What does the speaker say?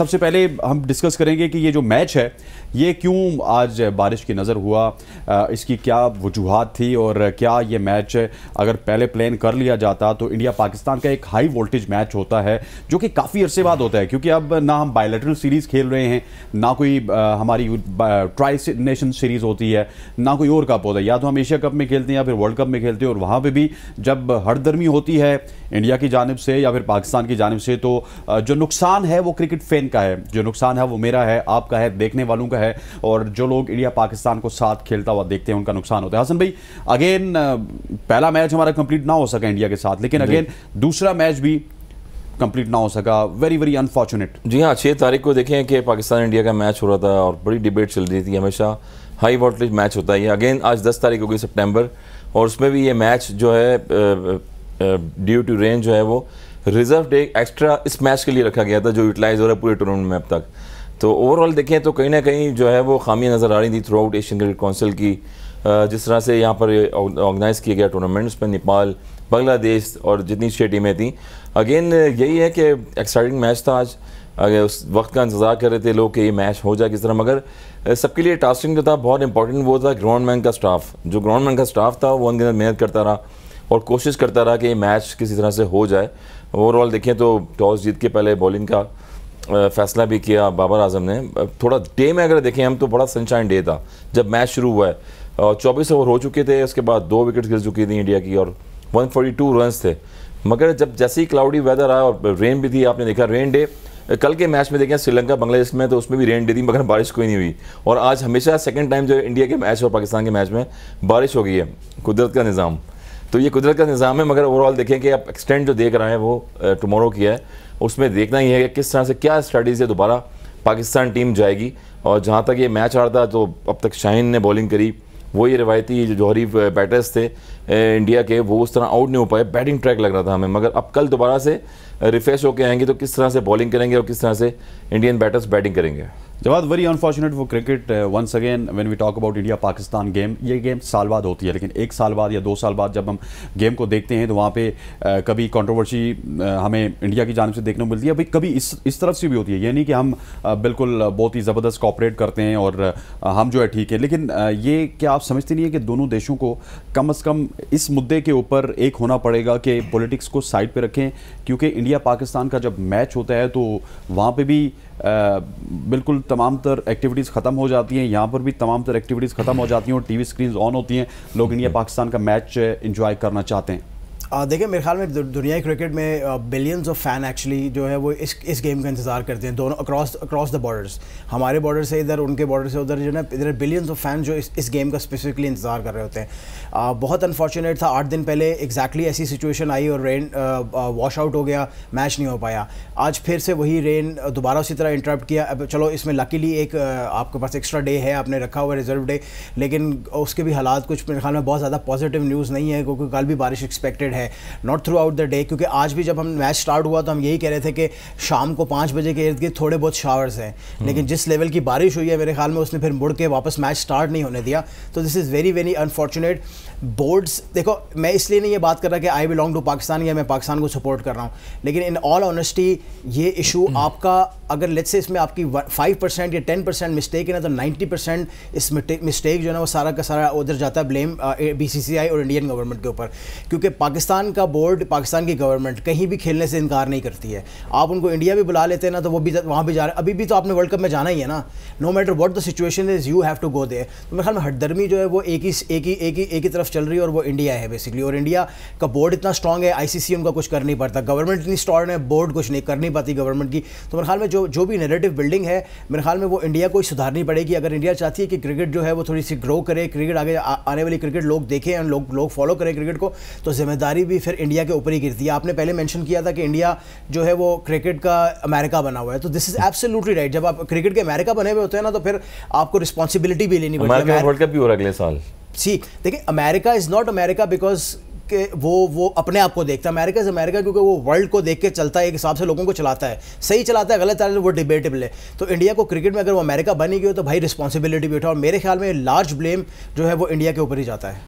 सबसे पहले हम डिस्कस करेंगे कि ये जो मैच है ये क्यों आज बारिश की नज़र हुआ इसकी क्या वजूहत थी और क्या ये मैच अगर पहले प्लान कर लिया जाता तो इंडिया पाकिस्तान का एक हाई वोल्टेज मैच होता है जो कि काफ़ी अरसे बाद होता है क्योंकि अब ना हम बायोलेटरल सीरीज़ खेल रहे हैं ना कोई हमारी ट्राई नेशन सीरीज़ होती है ना कोई और कप होता है या तो हम एशिया कप में खेलते हैं या फिर वर्ल्ड कप में खेलते हैं और वहाँ पर भी जब हरदर्मी होती है इंडिया की जानब से या फिर पाकिस्तान की जानब से तो जो नुकसान है वो क्रिकेट फैन ब्रिटेन का है जो नुकसान है वो मेरा है आपका है देखने वालों का है और जो लोग इंडिया पाकिस्तान को साथ खेलता हुआ देखते हैं उनका नुकसान होता है हसन भाई अगेन पहला मैच हमारा कंप्लीट ना हो सका इंडिया के साथ लेकिन अगेन दूसरा मैच भी कंप्लीट ना हो सका वेरी वेरी अनफॉर्चुनेट जी हाँ छः तारीख को देखें कि पाकिस्तान इंडिया का मैच हो रहा था और बड़ी डिबेट चल रही थी हमेशा हाई वोल्टेज मैच होता है अगेन आज दस तारीख हो गई सितंबर और उसमें भी ये मैच जो है ड्यू टू रेन जो है वो रिजर्व डे एक्स्ट्रा इस मैच के लिए रखा गया था जो यूटिलाइज हो रहा है पूरे टूर्नामेंट में अब तक तो ओवरऑल देखें तो कहीं ना कहीं जो है वो खामियाँ नज़र आ रही थी throughout Asian cricket council की जिस तरह से यहाँ पर ऑर्गेनाइज़ किया गया टूर्नामेंट उसमें नेपाल बांग्लादेश और जितनी छः टीमें थी अगेन यही है कि एक्साइटिंग मैच था आज अगर उस वक्त का इंतज़ार कर रहे थे लोग कि ये मैच हो जाए किस तरह मगर सबके लिए टास्किंग जो था बहुत इंपॉर्टेंट वो था ग्राउंड मैन का स्टाफ जो ग्राउंड मैन का स्टाफ था वो अंदर मेहनत करता रहा और कोशिश करता रहा कि ये मैच किसी तरह से हो जाए ओवरऑल देखें तो टॉस जीत के पहले बॉलिंग का फैसला भी किया बाबर आजम ने थोड़ा डे में अगर देखें हम तो बड़ा सनशाइन डे था जब मैच शुरू हुआ है और चौबीस ओवर हो चुके थे उसके बाद दो विकेट गिर चुकी थी इंडिया की और 142 फोर्टी थे मगर जब जैसे ही क्लाउडी वेदर आया और रेन भी थी आपने देखा रेन डे कल के मैच में देखें श्रीलंका बांग्लादेश में तो उसमें भी रेन डे थी मगर बारिश कोई नहीं हुई और आज हमेशा सेकेंड टाइम जो इंडिया के मैच और पाकिस्तान के मैच में बारिश हो गई है कुदरत का निज़ाम तो ये कुदरत का निज़ाम है मगर ओवरऑल देखें कि आप एक्सटेंड जो देख रहे हैं वो टमोरो की है उसमें देखना ही है कि किस तरह से क्या स्ट्रेटजी है दोबारा पाकिस्तान टीम जाएगी और जहाँ तक ये मैच आ रहा था तो अब तक शाहीन ने बॉलिंग करी वही रवायती जो जौहरी बैटर्स थे इंडिया के वो उस तरह आउट नहीं हो पाए बैटिंग ट्रैक लग रहा था हमें मगर अब कल दोबारा से रिफ्रेश होकर आएंगे तो किस तरह से बॉलिंग करेंगे और किस तरह से इंडियन बैटर्स बैटिंग करेंगे जवाब वेरी अनफॉर्चुनेट वो cricket once again when we talk about India Pakistan game ये गेम साल बाद होती है लेकिन एक साल बाद या दो साल बाद जब हम गेम को देखते हैं तो वहाँ पे uh, कभी कंट्रोवर्सी uh, हमें इंडिया की जानब से देखने को मिलती है भाई कभी इस इस तरफ से भी होती है यानी कि हम uh, बिल्कुल बहुत ही ज़बरदस्त कॉपरेट करते हैं और हम जो है ठीक है लेकिन ये क्या आप समझते नहीं है कि दोनों देशों को कम अज़ कम इस मुद्दे के ऊपर एक होना पड़ेगा कि पॉलिटिक्स को साइड पर रखें क्योंकि इंडिया पाकिस्तान का जब मैच होता है तो वहाँ पर भी बिल्कुल तमाम तर एक्टिविटीज़ ख़त्म हो जाती हैं यहाँ पर भी तमाम तर एक्टिविटीज़ ख़त्म हो जाती हैं और टी वी स्क्रीन ऑन होती हैं लोग इंडिया पाकिस्तान का मैच इन्जॉय करना चाहते हैं देखिए मेरे ख्याल में दुनिया क्रिकेट में बिलियंस ऑफ फैन एक्चुअली जो है वो इस इस गेम का इंतज़ार करते हैं दोनों अक्रॉस अक्रॉस द बॉर्डर्स हमारे बॉर्डर से इधर उनके बॉर्डर से उधर जो ना इधर बिलियंस ऑफ फैन जो इस इस गेम का स्पेसिफिकली इंतज़ार कर रहे होते हैं आ, बहुत अनफॉर्चुनेट था आठ दिन पहले एग्जैक्टली exactly ऐसी सिचुएशन आई और रेन वॉश आउट हो गया मैच नहीं हो पाया आज फिर से वही रेन दोबारा उसी तरह इंटरप्ट किया अब चलो इसमें लकीली एक आपके पास एक्स्ट्रा डे है आपने रखा हुआ रिजर्व डे लेकिन उसके भी हालात कुछ मेरे ख्याल में बहुत ज़्यादा पॉजिटिव न्यूज़ नहीं है क्योंकि कल भी बारिश एक्सपेक्टेड है not throughout the day क्योंकि आज भी जब हम मैच स्टार्ट हुआ तो हम यही कह रहे थे कि शाम को पाँच बजे के इर्द गिर्द थोड़े बहुत शावर्स हैं लेकिन जिस लेवल की बारिश हुई है मेरे ख्याल में उसने फिर मुड़ के वापस मैच स्टार्ट नहीं होने दिया तो this is very very unfortunate boards देखो मैं इसलिए नहीं ये बात कर रहा कि आई बिलोंग टू पाकिस्तान या मैं पाकिस्तान को सपोर्ट कर रहा हूँ लेकिन इन ऑल ऑनेस्टी ये इशू हम्म। आपका अगर लेट्स से इसमें आपकी फाइव परसेंट या टेन परसेंट मिस्टेक है ना तो नाइन्टी परसेंट इस मिस्टेक जो है ना वो सारा का सारा उधर जाता है ब्लेम बी सी सी आई और इंडियन गवर्नमेंट के ऊपर क्योंकि पाकिस्तान पाकिस्तान का बोर्ड पाकिस्तान की गवर्नमेंट कहीं भी खेलने से इनकार नहीं करती है आप उनको इंडिया भी बुला लेते हैं ना तो वो भी वहाँ भी जा रहे हैं अभी भी तो आपने वर्ल्ड कप में जाना ही है ना no matter what the situation is you have to go there तो मेरे ख्याल में हटदर्मी जो है वो एक ही एक ही एक ही एक ही तरफ चल रही है और वो इंडिया है बेसिकली और इंडिया का बोर्ड इतना स्ट्रॉग है आईसीसी उनका कुछ कर नहीं पड़ता गवर्नमेंट इतनी स्ट्रॉन्ग है बोर्ड कुछ नहीं कर नहीं पाती गवर्नमेंट की तो मेरे ख्याल में जो जो भी नेरेटिव बिल्डिंग है मेरे ख्याल में वो इंडिया को सुधारनी पड़ेगी अगर इंडिया चाहती है कि क्रिकेट जो है वो थोड़ी सी ग्रो करे क्रिकेट आगे आने वाली क्रिकेट लोग देखें लोग लोग फॉलो करें क्रिकेट को तो जिम्मेदारी पारी भी फिर इंडिया के ऊपर ही गिरती है आपने पहले मेंशन किया था कि इंडिया जो है वो क्रिकेट का अमेरिका बना हुआ है तो दिस इज एब्सोल्युटली राइट जब आप क्रिकेट के अमेरिका बने हुए होते हैं ना तो फिर आपको रिस्पॉन्सिबिलिटी भी लेनी पड़ती है वर्ल्ड कप भी हो रहा अगले साल सी देखिए America is not America because के वो वो अपने आप को देखता है अमेरिका इज अमेरिका क्योंकि वो वर्ल्ड को देख के चलता है एक हिसाब से लोगों को चलाता है सही चलाता है गलत चलाता है वो डिबेटेबल है तो इंडिया को क्रिकेट में अगर वो अमेरिका बनी गई हो तो भाई रिस्पॉन्सिबिलिटी भी उठा और मेरे ख्याल में लार्ज ब्लेम जो है वो इंडिया के ऊपर ही जाता है